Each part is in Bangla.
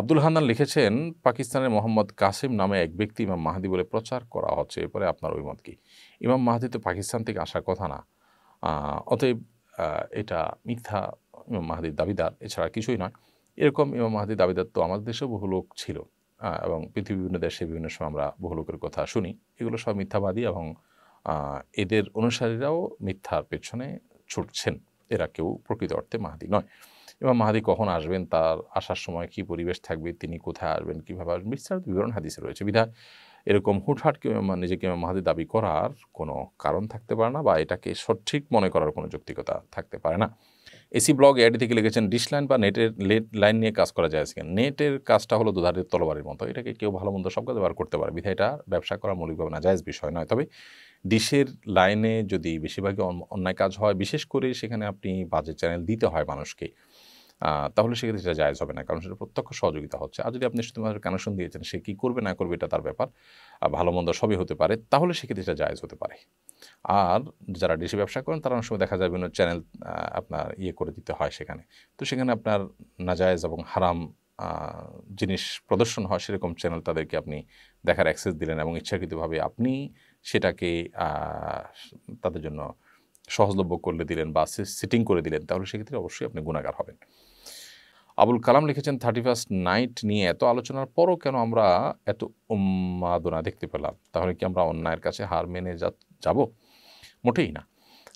আব্দুল হান্নান লিখেছেন পাকিস্তানের মোহাম্মদ কাসিম নামে এক ব্যক্তি ইমাম মাহাদি বলে প্রচার করা হচ্ছে এরপরে আপনার ওই মত কি ইমাম মাহাদি তো পাকিস্তান থেকে আসার কথা না অতএব এটা মিথ্যা ইমাম মাহাদির দাবিদার এছাড়া কিছুই নয় এরকম ইমাম মাহাদি দাবিদার তো আমাদের দেশেও বহু লোক ছিল এবং পৃথিবীর বিভিন্ন দেশে বিভিন্ন সময় আমরা বহু লোকের কথা শুনি এগুলো সব মিথ্যাবাদী এবং এদের অনুসারীরাও মিথ্যার পেছনে ছুটছেন এরা কেউ প্রকৃত অর্থে মাহাদি নয় ইমাম মাহাদি কখন আসবেন তার আসার সময় কি পরিবেশ থাকবে তিনি কোথায় আসবেন কীভাবে আসবেন বিস্তারিত বিবরণ হাদিসে রয়েছে বিধায় এরকম হুটহাট কেউ নিজেকে ইমাম মাহাদি দাবি করার কোনো কারণ থাকতে পারে না বা এটাকে সঠিক মনে করার কোনো যৌক্তিকতা থাকতে পারে না এসি ব্লগ এড থেকে লিখেছেন লাইন বা নেটের লেট লাইন নিয়ে কাজ করা যায় আজকে নেটের কাজটা হলো দুধারের তলবারের মতো এটাকে কেউ ভালো মন্দ সব কাজ ব্যবহার করতে পারে বিধায় এটা ব্যবসা করা মৌলিকভাবে না জায়জ বিষয় নয় তবে ডিশের লাইনে যদি বেশিরভাগই অন্যায় কাজ হয় বিশেষ করে সেখানে আপনি বাজে চ্যানেল দিতে হয় মানুষকে তাহলে সেক্ষেত্রে সেটা জায়জ হবে না কারণ সেটা প্রত্যক্ষ সহযোগিতা হচ্ছে আর যদি আপনি শুধুমাত্র কানেকশন দিয়েছেন সে কী করবে না করবে এটা তার ব্যাপার ভালো মন্দ সবই হতে পারে তাহলে সেক্ষেত্রে সেটা জায়জ হতে পারে আর যারা ডিসি ব্যবসা করেন তারা অনেক সময় দেখা যায় বিভিন্ন চ্যানেল আপনার ইয়ে করে দিতে হয় সেখানে তো সেখানে আপনার নাজায়জ এবং হারাম জিনিস প্রদর্শন হয় সেরকম চ্যানেল তাদেরকে আপনি দেখার অ্যাক্সেস দিলেন এবং ইচ্ছাকৃতভাবে আপনি সেটাকে তাদের জন্য সহজলভ্য করলে দিলেন বা সিটিং করে দিলেন তাহলে সেক্ষেত্রে অবশ্যই আপনি গুণাগার হবেন আবুল কালাম লিখেছেন থার্টি ফার্স্ট নাইট নিয়ে এত আলোচনার পরও কেন আমরা এত উন্মাদনা দেখতে পেলাম তাহলে কি আমরা অন্যায়ের কাছে হার মেনে যাব মোটেই না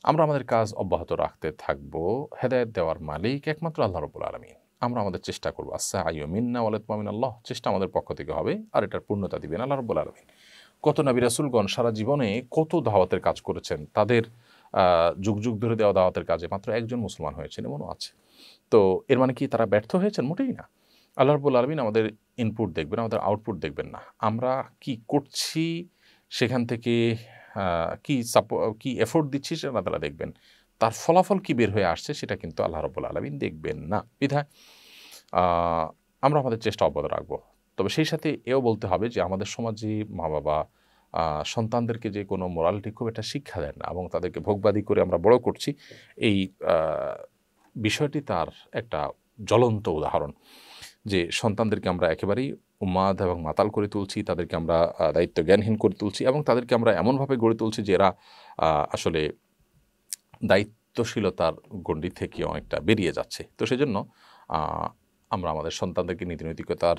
আমরা আমাদের কাজ অব্যাহত রাখতে থাকব হেদায়ত দেওয়ার মালিক একমাত্র আল্লাহ রবুল আলমিন আমরা আমাদের চেষ্টা করবো আসা আইও মিন্না ওয়ালেদ মামিন আল্লাহ চেষ্টা আমাদের পক্ষ থেকে হবে আর এটার পূর্ণতা দিবেন আল্লাহ রবুল আলমিন কত নবী রাসুলগণ সারা জীবনে কত ধাওয়াতের কাজ করেছেন তাদের যুগ যুগ ধরে দেওয়া দাওয়াতের কাজে মাত্র একজন মুসলমান হয়েছেন এমনও আছে তো এর মানে কি তারা ব্যর্থ হয়েছেন মোটেই না আল্লাহ রবুল আলমিন আমাদের ইনপুট দেখবেন আমাদের আউটপুট দেখবেন না আমরা কি করছি সেখান থেকে কি সাপো কি এফোর্ট দিচ্ছি সেটা তারা দেখবেন তার ফলাফল কি বের হয়ে আসছে সেটা কিন্তু আল্লাহ রবুল আলমিন দেখবেন না বিধায় আমরা আমাদের চেষ্টা অব্যাহত রাখবো তবে সেই সাথে এও বলতে হবে যে আমাদের সমাজে মা বাবা সন্তানদেরকে যে কোনো মোরালিটি খুব একটা শিক্ষা দেন না এবং তাদেরকে ভোগবাদী করে আমরা বড় করছি এই বিষয়টি তার একটা জ্বলন্ত উদাহরণ যে সন্তানদেরকে আমরা একেবারেই উম্মাদ এবং মাতাল করে তুলছি তাদেরকে আমরা দায়িত্ব জ্ঞানহীন করে তুলছি এবং তাদেরকে আমরা এমনভাবে গড়ে তুলছি যে এরা আসলে দায়িত্বশীলতার গণ্ডি থেকে অনেকটা বেরিয়ে যাচ্ছে তো সেজন্য আমরা আমাদের সন্তানদেরকে নীতিনৈতিকতার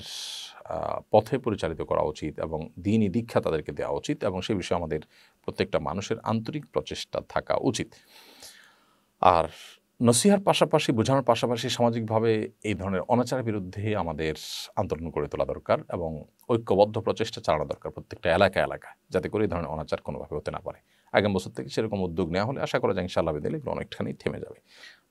পথে পরিচালিত করা উচিত এবং দিনই দীক্ষা তাদেরকে দেওয়া উচিত এবং সে বিষয়ে আমাদের প্রত্যেকটা মানুষের আন্তরিক প্রচেষ্টা থাকা উচিত আর নসিহার পাশাপাশি বোঝানোর পাশাপাশি সামাজিকভাবে এই ধরনের অনাচারের বিরুদ্ধে আমাদের আন্দোলন করে তোলা দরকার এবং ঐক্যবদ্ধ প্রচেষ্টা চালানো দরকার প্রত্যেকটা এলাকা এলাকায় যাতে করে এই ধরনের অনাচার কোনোভাবে হতে না পারে আগামী বছর থেকে সেরকম উদ্যোগ নেওয়া হলে আশা করা যায় ইনশাআল্লাহ দিলে অনেকখানি থেমে যাবে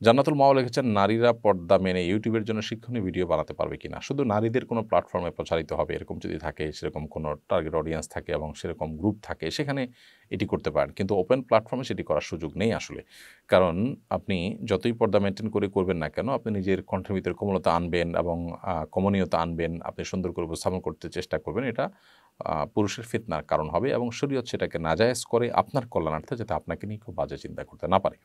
জান্নাতুল মাও লিখেছেন নারীরা পর্দা মেনে ইউটিউবের জন্য শিক্ষণীয় ভিডিও বানাতে পারবে কিনা শুধু নারীদের কোনো প্ল্যাটফর্মে প্রচারিত হবে এরকম যদি থাকে সেরকম কোনো টার্গেট অডিয়েন্স থাকে এবং সেরকম গ্রুপ থাকে সেখানে এটি করতে পারেন কিন্তু ওপেন প্ল্যাটফর্মে সেটি করার সুযোগ নেই আসলে কারণ আপনি যতই পর্দা মেনটেন করে করবেন না কেন আপনি নিজের কণ্ঠের ভিতরে কোমলতা আনবেন এবং কমনীয়তা আনবেন আপনি সুন্দর করে উপস্থাপন করতে চেষ্টা করবেন এটা পুরুষের ফিতনার কারণ হবে এবং শরীয়ত সেটাকে নাজায়েজ করে আপনার কল্যাণার্থে যাতে আপনাকে নিয়ে খুব বাজে চিন্তা করতে না পারে